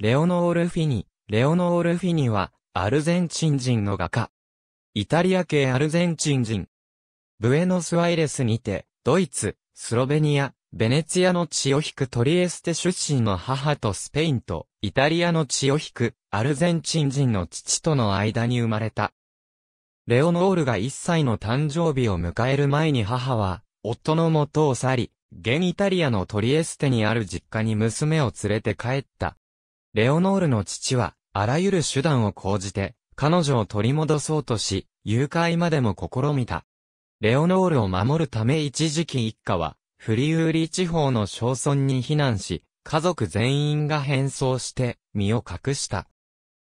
レオノール・フィニ。レオノール・フィニは、アルゼンチン人の画家。イタリア系アルゼンチン人。ブエノスアイレスにて、ドイツ、スロベニア、ベネツィアの血を引くトリエステ出身の母とスペインと、イタリアの血を引く、アルゼンチン人の父との間に生まれた。レオノールが1歳の誕生日を迎える前に母は、夫の元を去り、現イタリアのトリエステにある実家に娘を連れて帰った。レオノールの父は、あらゆる手段を講じて、彼女を取り戻そうとし、誘拐までも試みた。レオノールを守るため一時期一家は、フリウーリ地方の小村に避難し、家族全員が変装して、身を隠した。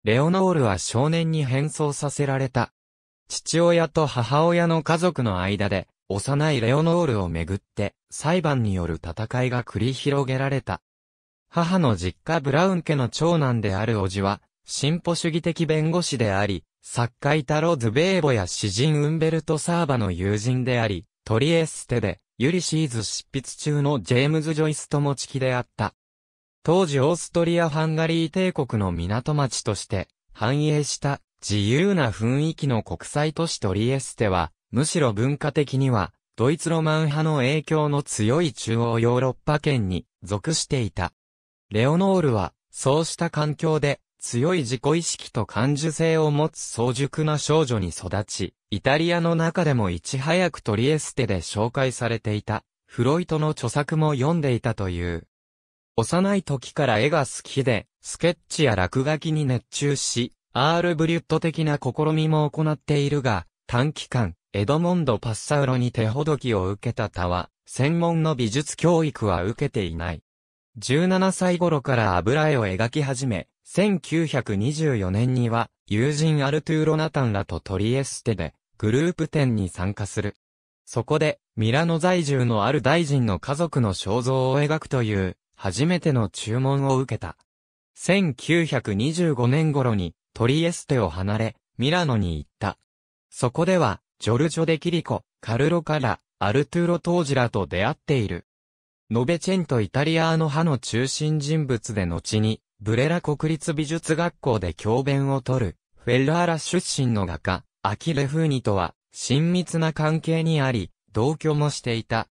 レオノールは少年に変装させられた。父親と母親の家族の間で、幼いレオノールをめぐって、裁判による戦いが繰り広げられた。母の実家ブラウン家の長男である叔父は、進歩主義的弁護士であり、作家イタロ・ズベーボや詩人ウンベルト・サーバの友人であり、トリエステで、ユリシーズ執筆中のジェームズ・ジョイスともちきであった。当時オーストリア・ハンガリー帝国の港町として、繁栄した自由な雰囲気の国際都市トリエステは、むしろ文化的には、ドイツロマン派の影響の強い中央ヨーロッパ圏に属していた。レオノールは、そうした環境で、強い自己意識と感受性を持つ早熟な少女に育ち、イタリアの中でもいち早くトリエステで紹介されていた、フロイトの著作も読んでいたという。幼い時から絵が好きで、スケッチや落書きに熱中し、アール・ブリュット的な試みも行っているが、短期間、エドモンド・パッサウロに手ほどきを受けた他は、専門の美術教育は受けていない。17歳頃から油絵を描き始め、1924年には友人アルトゥーロ・ナタンらとトリエステでグループ展に参加する。そこでミラノ在住のある大臣の家族の肖像を描くという初めての注文を受けた。1925年頃にトリエステを離れミラノに行った。そこではジョルジョ・デ・キリコ、カルロ・カラ、アルトゥーロ・トージラと出会っている。ノベチェントイタリアーノ派の中心人物で後に、ブレラ国立美術学校で教鞭を取る、フェルーラ出身の画家、アキレフーニとは、親密な関係にあり、同居もしていた。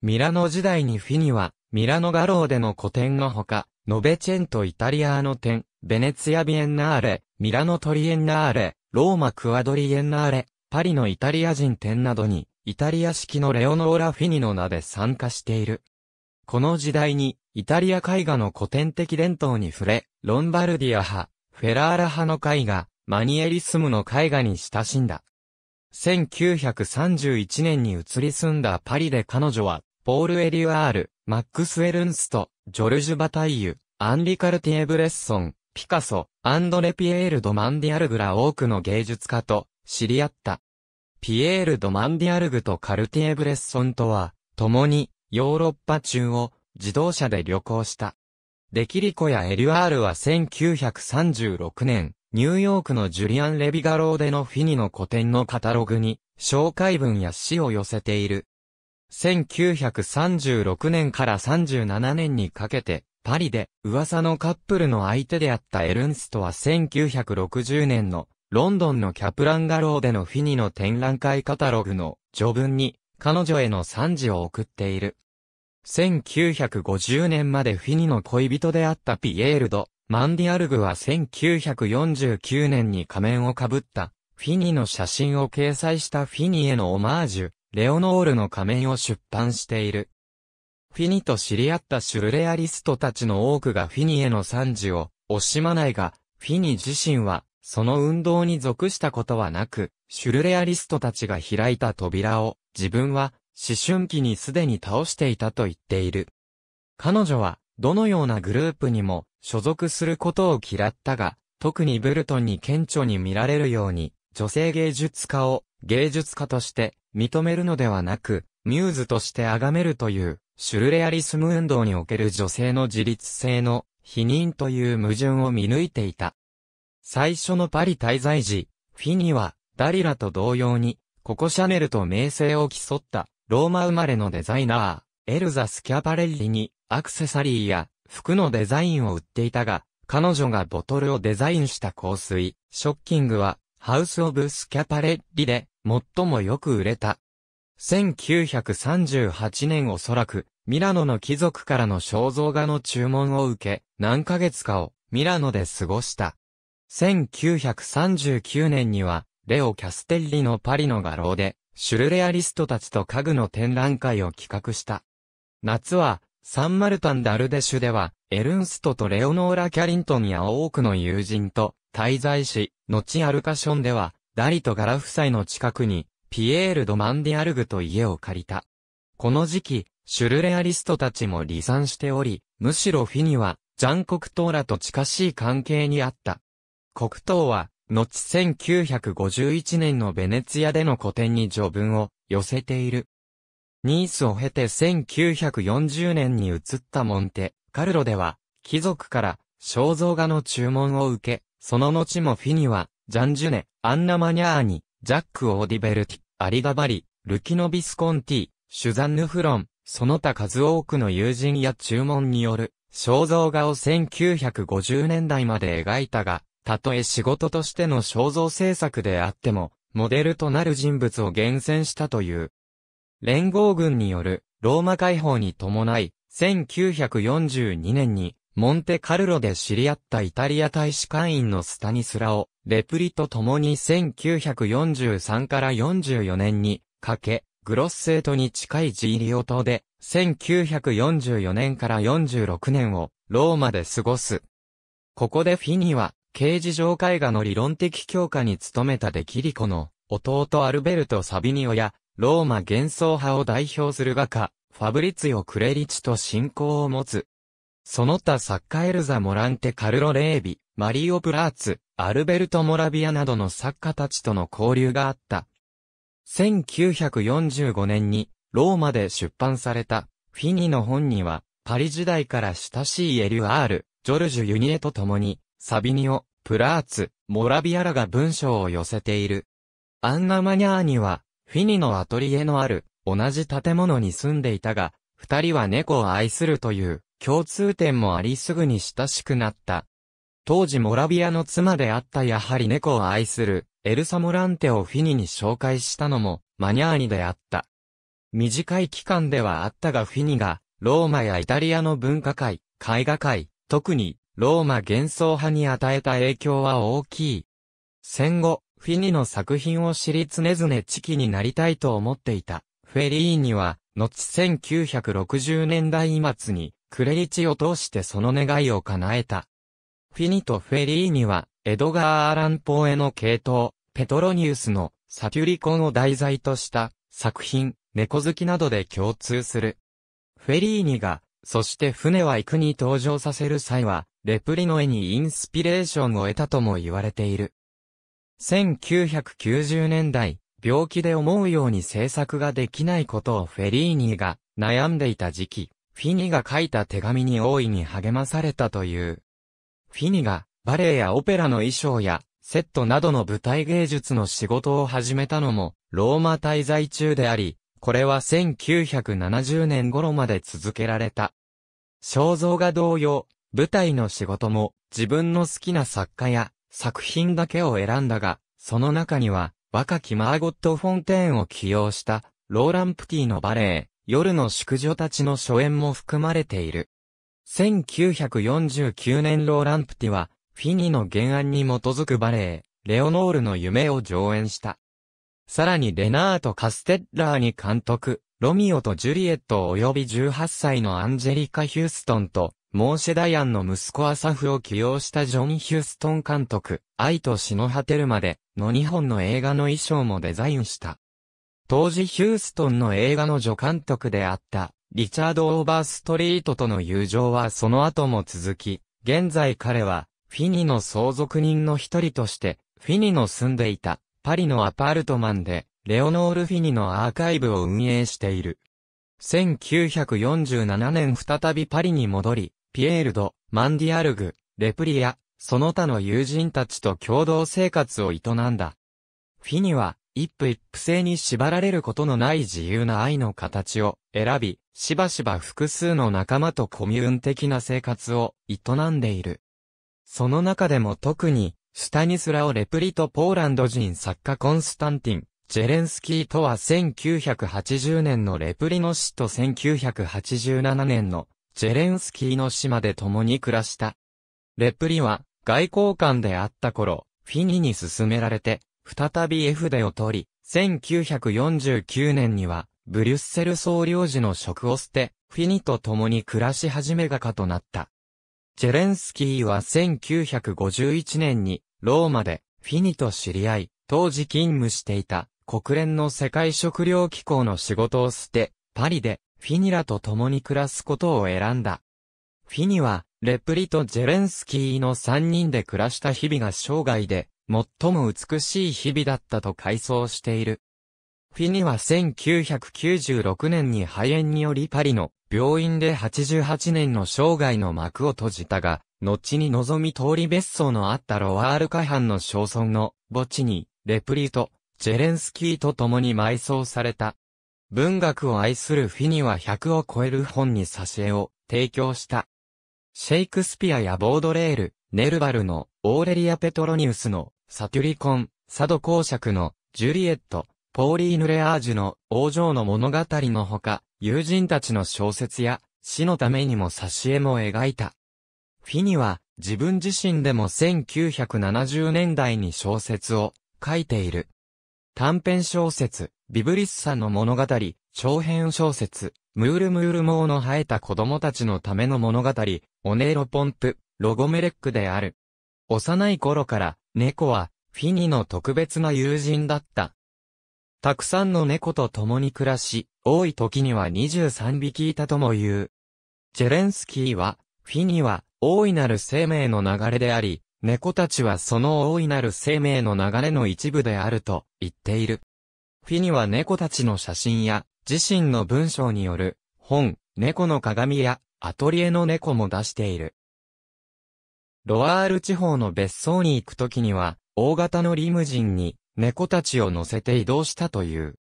ミラノ時代にフィニは、ミラノ画廊での古典のほか、ノベチェントイタリアーノ展、ベネツィアビエンナーレ、ミラノトリエンナーレ、ローマクアドリエンナーレ、パリのイタリア人展などに、イタリア式のレオノーラ・フィニの名で参加している。この時代に、イタリア絵画の古典的伝統に触れ、ロンバルディア派、フェラーラ派の絵画、マニエリスムの絵画に親しんだ。1931年に移り住んだパリで彼女は、ポール・エリュアール、マックス・ウェルンスト、ジョルジュ・バタイユ、アンリ・カルティエ・ブレッソン、ピカソ、アンドレ・ピエール・ド・マンディアルグら多くの芸術家と知り合った。ピエール・ド・マンディアルグとカルティエ・ブレッソンとは、共にヨーロッパ中を自動車で旅行した。デキリコやエリュアールは1936年、ニューヨークのジュリアン・レビガローデのフィニの古典のカタログに、紹介文や詩を寄せている。1936年から37年にかけて、パリで噂のカップルの相手であったエルンストは1960年のロンドンのキャプランガローでのフィニの展覧会カタログの序文に彼女への賛辞を送っている。1950年までフィニの恋人であったピエール・ド・マンディアルグは1949年に仮面をかぶったフィニの写真を掲載したフィニへのオマージュ、レオノールの仮面を出版している。フィニと知り合ったシュルレアリストたちの多くがフィニへの賛辞を惜しまないが、フィニ自身はその運動に属したことはなく、シュルレアリストたちが開いた扉を自分は思春期にすでに倒していたと言っている。彼女はどのようなグループにも所属することを嫌ったが、特にブルトンに顕著に見られるように、女性芸術家を芸術家として認めるのではなく、ミューズとして崇めるという、シュルレアリスム運動における女性の自立性の否認という矛盾を見抜いていた。最初のパリ滞在時、フィニは、ダリラと同様に、ココシャネルと名声を競った、ローマ生まれのデザイナー、エルザ・スキャパレッリに、アクセサリーや、服のデザインを売っていたが、彼女がボトルをデザインした香水、ショッキングは、ハウス・オブ・スキャパレッリで、最もよく売れた。1938年おそらく、ミラノの貴族からの肖像画の注文を受け、何ヶ月かを、ミラノで過ごした。1939年には、レオ・キャステッリのパリの画廊で、シュルレアリストたちと家具の展覧会を企画した。夏は、サンマルタン・ダルデシュでは、エルンストとレオノーラ・キャリントンや多くの友人と滞在し、後アルカションでは、ダリとガラ夫妻の近くに、ピエール・ド・マンディアルグと家を借りた。この時期、シュルレアリストたちも離散しており、むしろフィニは、ジャンコクトーラと近しい関係にあった。黒糖は、後1951年のベネツィアでの古典に序文を寄せている。ニースを経て1940年に移ったモンテ、カルロでは、貴族から肖像画の注文を受け、その後もフィニは、ジャンジュネ、アンナ・マニャーニ、ジャック・オーディベルティ、アリガバリ、ルキノ・ビスコンティ、シュザンヌ・フロン、その他数多くの友人や注文による肖像画を1950年代まで描いたが、たとえ仕事としての肖像制作であっても、モデルとなる人物を厳選したという。連合軍によるローマ解放に伴い、1942年にモンテカルロで知り合ったイタリア大使館員のスタニスラを、レプリと共に1943から44年にかけ、グロッセートに近いジーリオ島で、1944年から46年をローマで過ごす。ここでフィニは刑事上絵画の理論的強化に努めたデキリコの弟アルベルト・サビニオやローマ幻想派を代表する画家ファブリツィオ・クレリチと親交を持つ。その他作家エルザ・モランテ・カルロ・レービ、マリオ・プラーツ、アルベルト・モラビアなどの作家たちとの交流があった。1945年にローマで出版されたフィニの本にはパリ時代から親しいエリュアール、ジョルジュ・ユニエと共にサビニオ、プラーツ、モラビアらが文章を寄せている。アンナ・マニャーニは、フィニのアトリエのある、同じ建物に住んでいたが、二人は猫を愛するという共通点もありすぐに親しくなった。当時モラビアの妻であったやはり猫を愛するエルサ・モランテをフィニに紹介したのもマニャーニであった。短い期間ではあったがフィニがローマやイタリアの文化界、絵画界、特にローマ幻想派に与えた影響は大きい。戦後、フィニの作品を知り常々知己になりたいと思っていた。フェリーニは、後1960年代末に、クレリチを通してその願いを叶えた。フィニとフェリーニは、エドガー・アラン・ポーエの系統、ペトロニウスのサキュリコンを題材とした作品、猫好きなどで共通する。フェリーニがそして船は行くに登場させる際は、レプリの絵にインスピレーションを得たとも言われている。1990年代、病気で思うように制作ができないことをフェリーニが悩んでいた時期、フィニが書いた手紙に大いに励まされたという。フィニがバレエやオペラの衣装やセットなどの舞台芸術の仕事を始めたのもローマ滞在中であり、これは1970年頃まで続けられた。肖像画同様、舞台の仕事も自分の好きな作家や作品だけを選んだが、その中には若きマーゴット・フォンテーンを起用したローランプティのバレエ、夜の宿女たちの初演も含まれている。1949年ローランプティはフィニの原案に基づくバレエ、レオノールの夢を上演した。さらにレナート・カステッラーニ監督、ロミオとジュリエット及び18歳のアンジェリカ・ヒューストンと、モーシェ・ダヤンの息子アサフを起用したジョン・ヒューストン監督、愛と死の果てるまでの2本の映画の衣装もデザインした。当時ヒューストンの映画の助監督であった、リチャード・オーバーストリートとの友情はその後も続き、現在彼は、フィニの相続人の一人として、フィニの住んでいた、パリのアパルトマンで、レオノール・フィニのアーカイブを運営している。1947年再びパリに戻り、ピエールド、マンディアルグ、レプリア、その他の友人たちと共同生活を営んだ。フィニは、一夫一夫制に縛られることのない自由な愛の形を選び、しばしば複数の仲間とコミューン的な生活を営んでいる。その中でも特にスタニスラオ・レプリとポーランド人作家コンスタンティン、ジェレンスキーとは1980年のレプリの死と1987年のジェレンスキーの死まで共に暮らした。レプリは外交官であった頃、フィニに勧められて、再び絵筆を取り、1949年にはブリュッセル総領事の職を捨て、フィニと共に暮らし始め画家となった。ジェレンスキーは1951年にローマでフィニと知り合い、当時勤務していた国連の世界食糧機構の仕事を捨て、パリでフィニらと共に暮らすことを選んだ。フィニはレプリとジェレンスキーの3人で暮らした日々が生涯で最も美しい日々だったと回想している。フィニは1996年に肺炎によりパリの病院で88年の生涯の幕を閉じたが、後に望み通り別荘のあったロワールカ藩の小村の墓地に、レプリート、ジェレンスキーと共に埋葬された。文学を愛するフィニは100を超える本に挿絵を提供した。シェイクスピアやボードレール、ネルバルのオーレリア・ペトロニウスのサテュリコン、サド公爵のジュリエット、ポーリーヌ・レアージュの王女の物語のほか、友人たちの小説や、死のためにも挿絵も描いた。フィニは、自分自身でも1970年代に小説を書いている。短編小説、ビブリッサの物語、長編小説、ムールムールモーの生えた子供たちのための物語、オネロポンプ、ロゴメレックである。幼い頃から、猫は、フィニの特別な友人だった。たくさんの猫と共に暮らし、多い時には23匹いたとも言う。ジェレンスキーは、フィニは、大いなる生命の流れであり、猫たちはその大いなる生命の流れの一部であると言っている。フィニは猫たちの写真や、自身の文章による、本、猫の鏡や、アトリエの猫も出している。ロワール地方の別荘に行くときには、大型のリムジンに、猫たちを乗せて移動したという。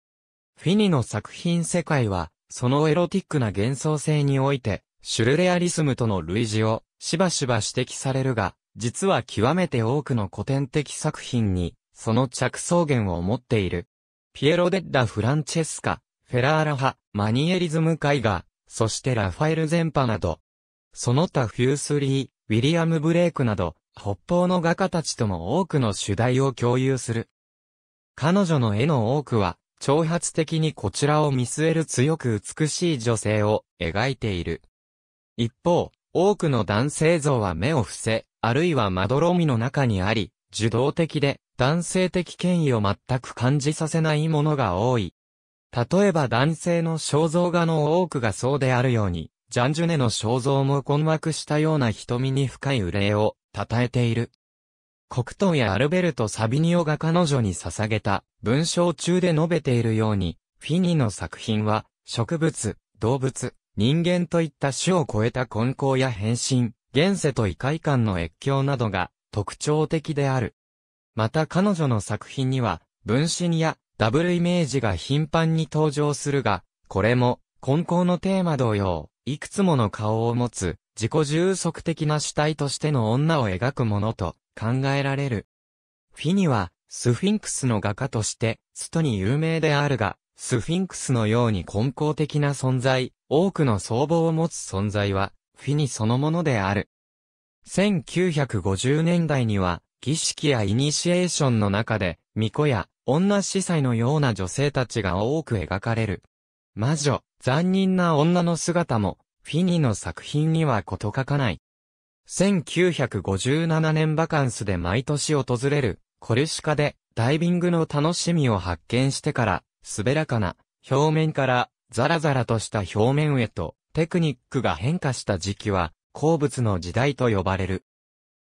フィニの作品世界は、そのエロティックな幻想性において、シュルレアリスムとの類似をしばしば指摘されるが、実は極めて多くの古典的作品に、その着想源を持っている。ピエロ・デッラ・フランチェスカ、フェラーラ派、マニエリズム絵画、そしてラファエル・ゼンパなど、その他フュースリー、ウィリアム・ブレイクなど、北方の画家たちとも多くの主題を共有する。彼女の絵の多くは、挑発的にこちらを見据える強く美しい女性を描いている。一方、多くの男性像は目を伏せ、あるいはまどろみの中にあり、受動的で男性的権威を全く感じさせないものが多い。例えば男性の肖像画の多くがそうであるように、ジャンジュネの肖像も困惑したような瞳に深い憂いを称えている。黒糖やアルベルト・サビニオが彼女に捧げた文章中で述べているように、フィニの作品は植物、動物、人間といった種を超えた根高や変身、現世と異界観の越境などが特徴的である。また彼女の作品には、分身やダブルイメージが頻繁に登場するが、これも、根高のテーマ同様、いくつもの顔を持つ、自己充足的な主体としての女を描くものと考えられる。フィニは、スフィンクスの画家として、ストに有名であるが、スフィンクスのように根高的な存在、多くの相帽を持つ存在は、フィニそのものである。1950年代には、儀式やイニシエーションの中で、巫女や女司祭のような女性たちが多く描かれる。魔女、残忍な女の姿も、フィニの作品にはこと書かない。1957年バカンスで毎年訪れる、コルシカでダイビングの楽しみを発見してから、滑らかな表面からザラザラとした表面へとテクニックが変化した時期は鉱物の時代と呼ばれる。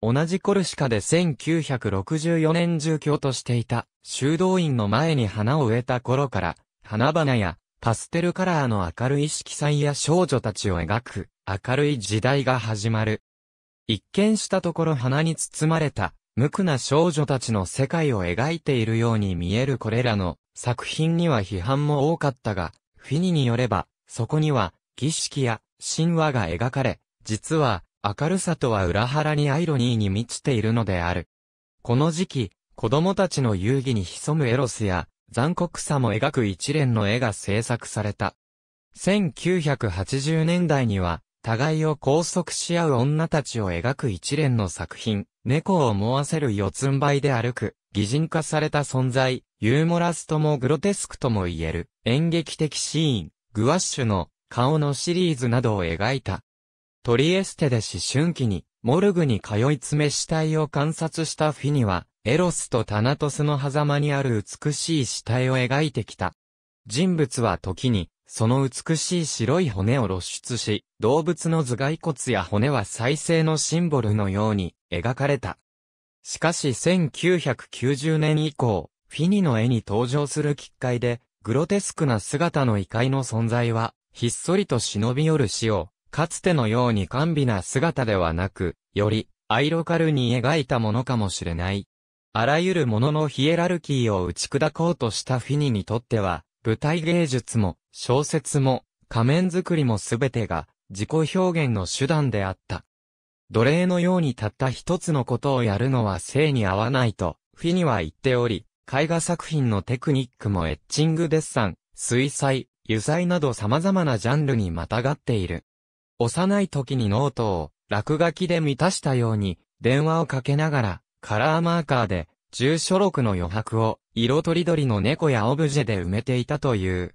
同じコルシカで1964年住居としていた修道院の前に花を植えた頃から花々やパステルカラーの明るい色彩や少女たちを描く明るい時代が始まる。一見したところ花に包まれた、無垢な少女たちの世界を描いているように見えるこれらの作品には批判も多かったが、フィニによれば、そこには、儀式や神話が描かれ、実は、明るさとは裏腹にアイロニーに満ちているのである。この時期、子供たちの遊戯に潜むエロスや、残酷さも描く一連の絵が制作された。1980年代には、互いを拘束し合う女たちを描く一連の作品、猫を思わせる四つん這いで歩く、擬人化された存在、ユーモラスともグロテスクとも言える、演劇的シーン、グワッシュの顔のシリーズなどを描いた。トリエステで思春期に、モルグに通い詰め死体を観察したフィニは、エロスとタナトスの狭間にある美しい死体を描いてきた。人物は時に、その美しい白い骨を露出し、動物の頭蓋骨や骨は再生のシンボルのように描かれた。しかし1990年以降、フィニの絵に登場するかけで、グロテスクな姿の異界の存在は、ひっそりと忍び寄る死を、かつてのように甘美な姿ではなく、より、アイロカルに描いたものかもしれない。あらゆるもののヒエラルキーを打ち砕こうとしたフィニにとっては、舞台芸術も、小説も仮面作りもすべてが自己表現の手段であった。奴隷のようにたった一つのことをやるのは性に合わないと、フィニは言っており、絵画作品のテクニックもエッチングデッサン、水彩、油彩など様々なジャンルにまたがっている。幼い時にノートを落書きで満たしたように、電話をかけながら、カラーマーカーで、住所録の余白を、色とりどりの猫やオブジェで埋めていたという。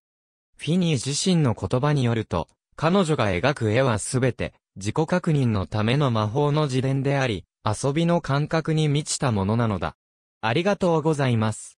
フィニー自身の言葉によると、彼女が描く絵はすべて、自己確認のための魔法の自伝であり、遊びの感覚に満ちたものなのだ。ありがとうございます。